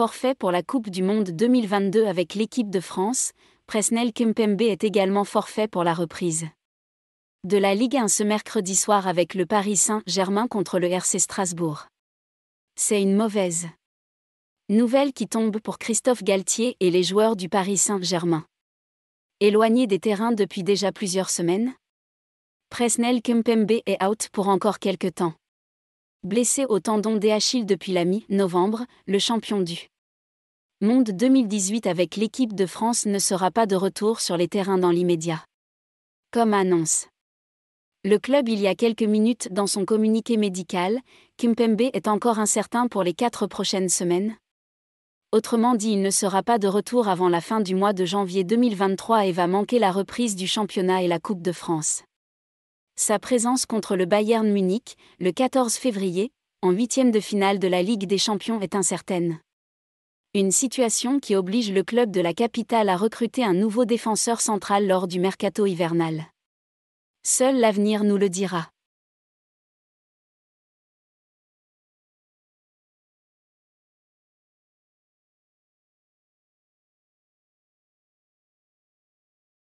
forfait pour la Coupe du Monde 2022 avec l'équipe de France, Presnel Kempembe est également forfait pour la reprise. De la Ligue 1 ce mercredi soir avec le Paris Saint-Germain contre le RC Strasbourg. C'est une mauvaise nouvelle qui tombe pour Christophe Galtier et les joueurs du Paris Saint-Germain. Éloigné des terrains depuis déjà plusieurs semaines, Presnel Kempembe est out pour encore quelques temps. Blessé au tendon d'Achille depuis la mi-novembre, le champion du Monde 2018 avec l'équipe de France ne sera pas de retour sur les terrains dans l'immédiat. Comme annonce. Le club il y a quelques minutes dans son communiqué médical, Kimpembe est encore incertain pour les quatre prochaines semaines. Autrement dit, il ne sera pas de retour avant la fin du mois de janvier 2023 et va manquer la reprise du championnat et la Coupe de France. Sa présence contre le Bayern Munich, le 14 février, en huitième de finale de la Ligue des Champions est incertaine. Une situation qui oblige le club de la capitale à recruter un nouveau défenseur central lors du mercato hivernal. Seul l'avenir nous le dira.